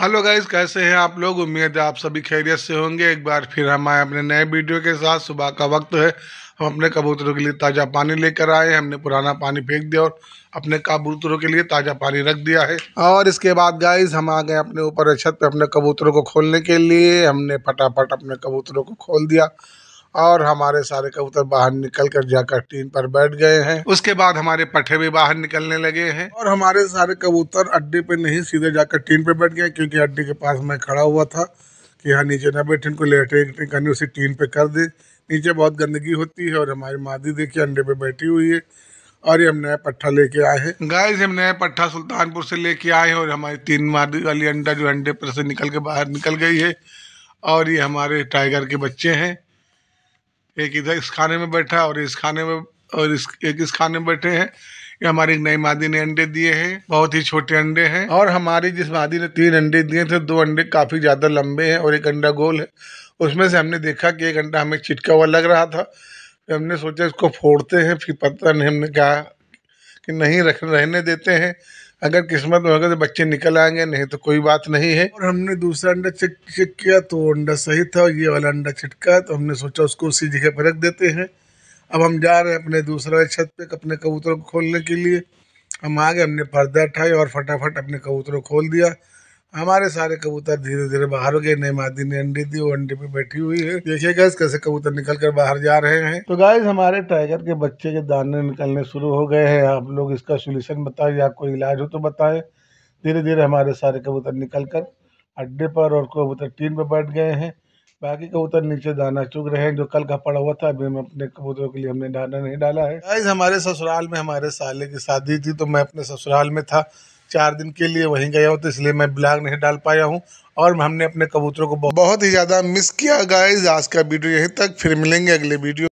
hello guys कैसे हैं आप लोग उम्मीद है आप सभी खैरियत से होंगे एक बार फिर हम आए अपने नए वीडियो के साथ सुबह का वक्त है हम अपने कबूतरों के लिए ताज़ा पानी लेकर आए हमने पुराना पानी फेंक दिया और अपने कबूतरों के लिए ताज़ा पानी रख दिया है और इसके बाद गाइज हम आ गए अपने ऊपर छत पे अपने कबूतरों को खोलने के लिए हमने फटाफट अपने कबूतरों को खोल दिया और हमारे सारे कबूतर बाहर निकल कर जाकर टीन पर बैठ गए हैं उसके बाद हमारे पट्टे भी बाहर निकलने लगे हैं और हमारे सारे कबूतर अड्डे पे नहीं सीधे जाकर टीन पे बैठ गए क्योंकि अड्डे के पास मैं खड़ा हुआ था कि यहाँ नीचे ना बैठे इनको लेटरिंग करनी उसे टीन पे कर दे नीचे बहुत गंदगी होती है और हमारी मादी देखिए अंडे पे बैठी हुई है और ये हम नया पट्ठा लेके आए हैं गाइस हम नया पट्ठा सुल्तानपुर से लेके आए हैं और हमारी तीन मादी वाली अंडा जो अंडे पर से निकल के बाहर निकल गई है और ये हमारे टाइगर के बच्चे हैं एक इधर इस खाने में बैठा और इस खाने में और इस एक इस खाने में बैठे हैं ये हमारी एक नई मादी ने अंडे दिए हैं बहुत ही छोटे अंडे हैं और हमारी जिस मादी ने तीन अंडे दिए थे दो अंडे काफी ज्यादा लंबे हैं और एक अंडा गोल है उसमें से हमने देखा कि एक अंडा हमें चिटका हुआ लग रहा था फिर हमने सोचा इसको फोड़ते हैं फिर पता नहीं हमने कहा कि नहीं रख रहने देते हैं अगर किस्मत में होगा तो बच्चे निकल आएंगे नहीं तो कोई बात नहीं है और हमने दूसरा अंडा चेक चेक किया तो अंडा सही था और ये वाला अंडा छिटका तो हमने सोचा उसको उसी जगह पर रख देते हैं अब हम जा रहे हैं अपने दूसरे छत पे अपने कबूतरों को खोलने के लिए हम आ गए हमने पर्दा उठाया और फटाफट अपने कबूतरों को खोल दिया हमारे सारे कबूतर धीरे धीरे बाहर हो गए नई मादी ने अंडे दी वो अंडे पे बैठी हुई है देखिए गैस कैसे कबूतर निकल कर बाहर जा रहे हैं तो गैस हमारे टाइगर के बच्चे के दाने निकलने शुरू हो गए हैं आप लोग इसका सोल्यूशन बताएं या कोई इलाज हो तो बताएं धीरे धीरे हमारे सारे कबूतर निकल कर अड्डे पर और कबूतर टीन पर बैठ गए हैं बाकी कबूतर नीचे दाना चुग रहे हैं जो कल का पड़ा हुआ था अभी हम अपने कबूतरों के लिए हमने दाना नहीं डाला है गैस हमारे ससुराल में हमारे साले की शादी थी तो मैं अपने ससुराल में था चार दिन के लिए वहीं गया हूँ तो इसलिए मैं ब्लॉग नहीं डाल पाया हूँ और हमने अपने कबूतरों को बहुत ही ज़्यादा मिस किया गाइज आज का वीडियो यहीं तक फिर मिलेंगे अगले वीडियो